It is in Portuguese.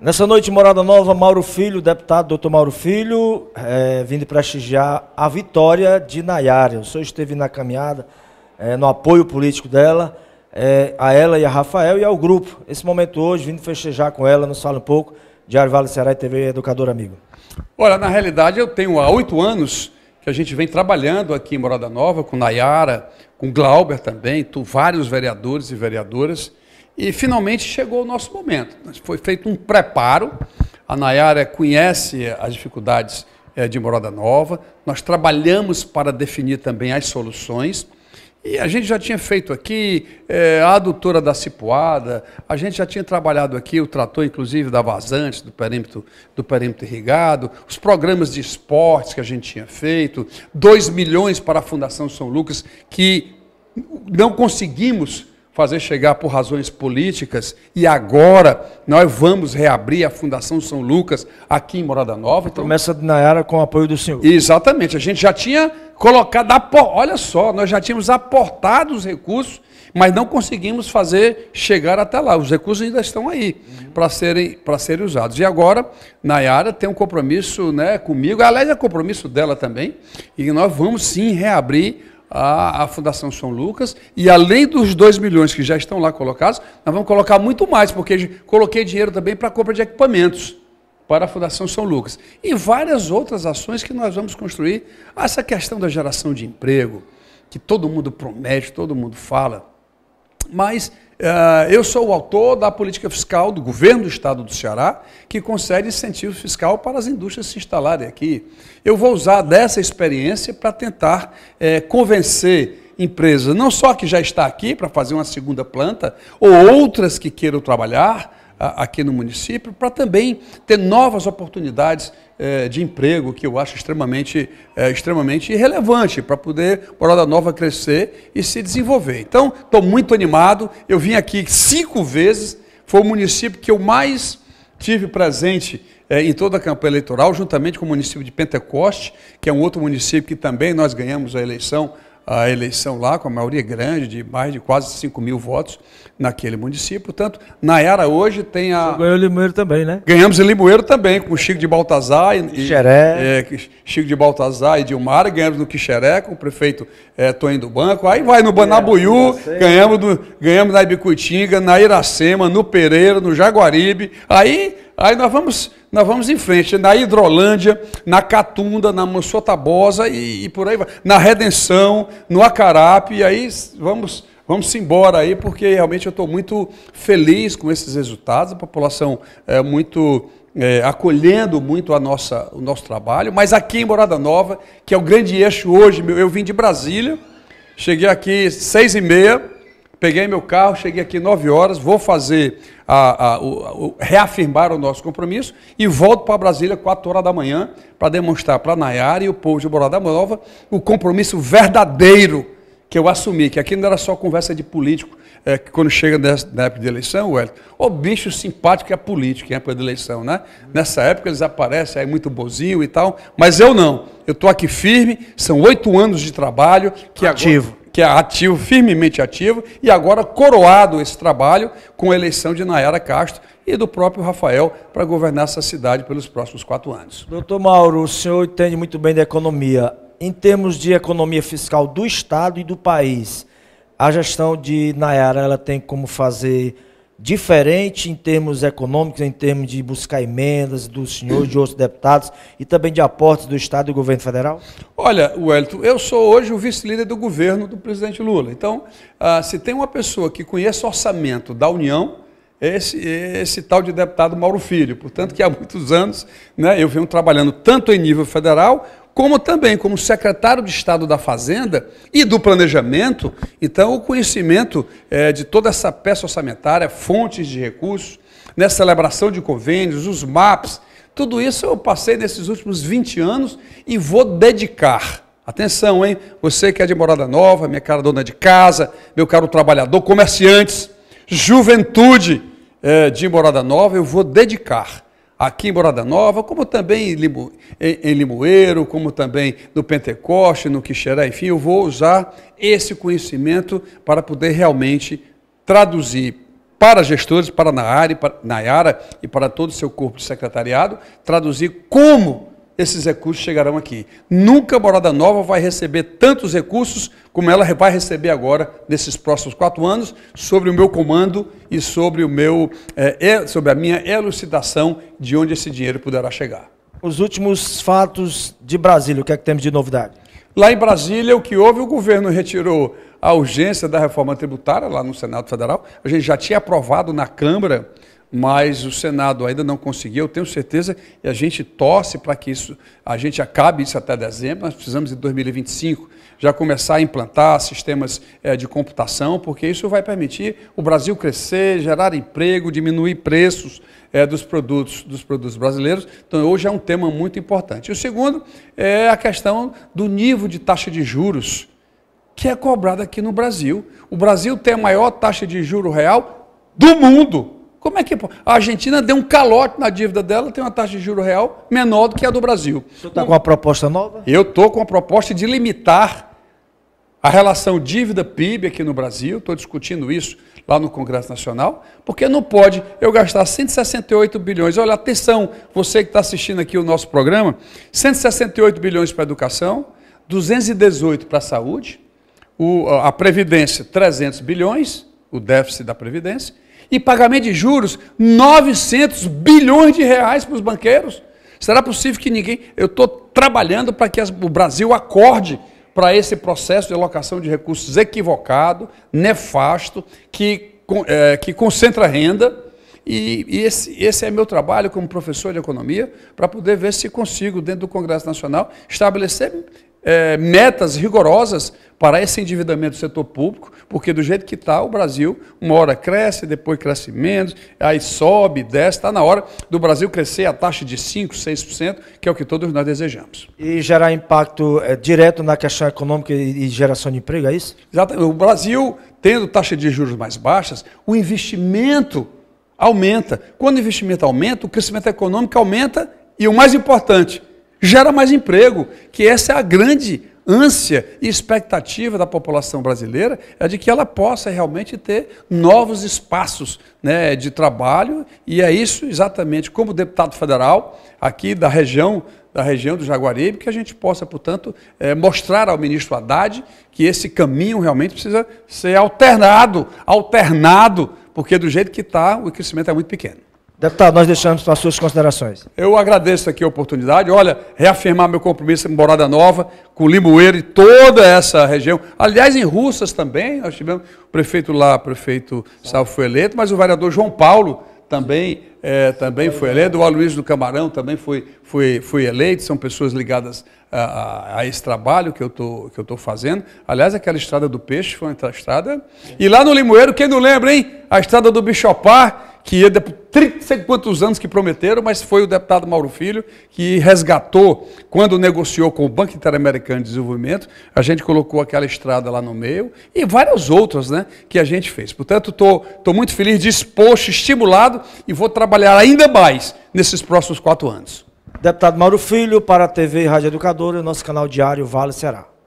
Nessa noite, Morada Nova, Mauro Filho, deputado doutor Mauro Filho, é, vindo prestigiar a vitória de Nayara. O senhor esteve na caminhada, é, no apoio político dela, é, a ela e a Rafael e ao grupo. Esse momento hoje, vindo festejar com ela, nos fala um pouco. Diário Vale Ceará e TV Educador Amigo. Olha, na realidade, eu tenho há oito anos que a gente vem trabalhando aqui em Morada Nova, com Nayara, com Glauber também, tu, vários vereadores e vereadoras. E finalmente chegou o nosso momento. Foi feito um preparo. A Nayara conhece as dificuldades eh, de morada nova. Nós trabalhamos para definir também as soluções. E a gente já tinha feito aqui é, a adutora da cipuada, a gente já tinha trabalhado aqui o trator, inclusive, da vazante, do perímetro, do perímetro irrigado, os programas de esportes que a gente tinha feito, 2 milhões para a Fundação São Lucas, que não conseguimos fazer chegar por razões políticas, e agora nós vamos reabrir a Fundação São Lucas aqui em Morada Nova. Então... Começa na Nayara com o apoio do senhor. Exatamente, a gente já tinha colocado, olha só, nós já tínhamos aportado os recursos, mas não conseguimos fazer chegar até lá. Os recursos ainda estão aí uhum. para serem, serem usados. E agora, Nayara tem um compromisso né, comigo, aliás, é compromisso dela também, e nós vamos sim reabrir à, Fundação São Lucas. E além dos 2 milhões que já estão lá colocados, nós vamos colocar muito mais, porque coloquei dinheiro também para a compra de equipamentos para a Fundação São Lucas. E várias outras ações que nós vamos construir. Essa questão da geração de emprego, que todo mundo promete, todo mundo fala. Mas uh, eu sou o autor da política fiscal do governo do estado do Ceará, que concede incentivo fiscal para as indústrias se instalarem aqui. Eu vou usar dessa experiência para tentar uh, convencer empresas, não só que já está aqui para fazer uma segunda planta, ou outras que queiram trabalhar, aqui no município, para também ter novas oportunidades eh, de emprego, que eu acho extremamente, eh, extremamente relevante para poder Morada Nova crescer e se desenvolver. Então, estou muito animado. Eu vim aqui cinco vezes, foi o município que eu mais tive presente eh, em toda a campanha eleitoral, juntamente com o município de Pentecoste, que é um outro município que também nós ganhamos a eleição a eleição lá, com a maioria grande, de mais de quase 5 mil votos naquele município. Portanto, Nayara hoje tem a. Você ganhou Limoeiro também, né? Ganhamos em Limoeiro também, com o Chico de Baltazar e. Quixeré. É, Chico de Baltazar e Dilmar, ganhamos no Quixeré, com o prefeito é, Toninho do Banco. Aí vai no Banabuiú, é, é ganhamos, ganhamos na Ibicuitinga, na Iracema, no Pereira, no Jaguaribe. Aí Aí nós vamos, nós vamos em frente, na Hidrolândia, na Catunda, na Mansotabosa e, e por aí vai. Na Redenção, no Acarape, e aí vamos, vamos embora aí, porque realmente eu estou muito feliz com esses resultados. A população é muito é, acolhendo muito a nossa, o nosso trabalho. Mas aqui em Morada Nova, que é o grande eixo hoje, meu, eu vim de Brasília, cheguei aqui seis e meia, Peguei meu carro, cheguei aqui 9 horas, vou fazer a, a, o, o, reafirmar o nosso compromisso e volto para Brasília 4 horas da manhã para demonstrar para Nayara e o povo de Morada Nova o compromisso verdadeiro que eu assumi, que aqui não era só conversa de político, é, que quando chega nessa, na época de eleição, o bicho simpático é político em época de eleição, né? Nessa época eles aparecem, é muito bozinho e tal, mas eu não. Eu estou aqui firme, são oito anos de trabalho. que Ativo. Agora, que é ativo, firmemente ativo, e agora coroado esse trabalho com a eleição de Nayara Castro e do próprio Rafael para governar essa cidade pelos próximos quatro anos. Doutor Mauro, o senhor entende muito bem da economia. Em termos de economia fiscal do Estado e do país, a gestão de Nayara ela tem como fazer diferente em termos econômicos, em termos de buscar emendas do senhor, de outros deputados e também de aportes do Estado e do governo federal? Olha, Wellington, eu sou hoje o vice-líder do governo do presidente Lula. Então, ah, se tem uma pessoa que conhece orçamento da União, esse, esse tal de deputado Mauro Filho. Portanto, que há muitos anos né, eu venho trabalhando tanto em nível federal, como também como secretário de Estado da Fazenda e do Planejamento. Então, o conhecimento é, de toda essa peça orçamentária, fontes de recursos, né, celebração de convênios, os mapas, tudo isso eu passei nesses últimos 20 anos e vou dedicar. Atenção, hein? Você que é de morada nova, minha cara dona de casa, meu caro trabalhador, comerciantes, juventude, é, de Morada Nova, eu vou dedicar aqui em Morada Nova, como também em, Limoeiro, como também no Pentecoste, no Quixerá, enfim, eu vou usar esse conhecimento para poder realmente traduzir para gestores, para para Nayara e para todo o seu corpo de secretariado, traduzir como esses recursos chegarão aqui. Nunca Morada Nova vai receber tantos recursos como ela vai receber agora, nesses próximos quatro anos, sobre o meu comando e sobre, o meu, é, sobre a minha elucidação de onde esse dinheiro poderá chegar. Os últimos fatos de Brasília, o que é que temos de novidade? Lá em Brasília, o que houve, o governo retirou a urgência da reforma tributária lá no Senado Federal. A gente já tinha aprovado na Câmara mas o Senado ainda não conseguiu, eu tenho certeza, e a gente torce para que isso, a gente acabe isso até dezembro, nós precisamos em 2025 já começar a implantar sistemas eh, de computação, porque isso vai permitir o Brasil crescer, gerar emprego, diminuir preços eh, dos produtos, dos produtos brasileiros. Então, hoje é um tema muito importante. o segundo é a questão do nível de taxa de juros que é cobrada aqui no Brasil. O Brasil tem a maior taxa de juro real do mundo. Como é que a Argentina deu um calote na dívida dela, tem uma taxa de juro real menor do que a do Brasil? Você está com uma proposta nova? Eu estou com a proposta de limitar a relação dívida-PIB aqui no Brasil, estou discutindo isso lá no Congresso Nacional, porque não pode eu gastar 168 bilhões. Olha, atenção, você que está assistindo aqui o nosso programa, 168 bilhões para educação, 218 para a saúde, o, a Previdência 300 bilhões, o déficit da Previdência, e pagamento de juros, 900 bilhões de reais para os banqueiros. Será possível que ninguém. Eu estou trabalhando para que o Brasil acorde para esse processo de alocação de recursos equivocado, nefasto, que, é, que concentra renda. E, e esse, esse é meu trabalho como professor de economia, para poder ver se consigo, dentro do Congresso Nacional, estabelecer é, metas rigorosas parar esse endividamento do setor público, porque do jeito que está, o Brasil, uma hora cresce, depois cresce menos, aí sobe, desce, está na hora do Brasil crescer a taxa de 5%, 6%, que é o que todos nós desejamos. E gerar impacto é, direto na questão econômica e geração de emprego, é isso? Exatamente. O Brasil, tendo taxa de juros mais baixas, o investimento aumenta. Quando o investimento aumenta, o crescimento econômico aumenta e o mais importante, gera mais emprego, que essa é a grande ânsia e expectativa da população brasileira é de que ela possa realmente ter novos espaços né, de trabalho, e é isso exatamente como deputado federal aqui da região da região do Jaguaribe, que a gente possa, portanto, é, mostrar ao ministro Haddad que esse caminho realmente precisa ser alternado, alternado, porque do jeito que está, o crescimento é muito pequeno. Deputado, nós deixamos as suas considerações. Eu agradeço aqui a oportunidade. Olha, reafirmar meu compromisso em Morada Nova, com Limoeiro e toda essa região. Aliás, em Russas também, nós tivemos o prefeito lá, o prefeito Salvo foi eleito, mas o vereador João Paulo também, é, também foi eleito, o Aloysio do Camarão também foi, foi, foi eleito, são pessoas ligadas a, a, a esse trabalho que eu estou fazendo. Aliás, aquela estrada do peixe foi uma estrada. E lá no Limoeiro, quem não lembra, hein? A estrada do Bichopar, que ia, é trinta sei quantos anos que prometeram, mas foi o deputado Mauro Filho que resgatou, quando negociou com o Banco Interamericano de Desenvolvimento, a gente colocou aquela estrada lá no meio e várias outras né, que a gente fez. Portanto, estou tô, tô muito feliz, disposto, estimulado e vou trabalhar ainda mais nesses próximos quatro anos. Deputado Mauro Filho, para a TV e Rádio Educadora, nosso canal diário Vale Ceará.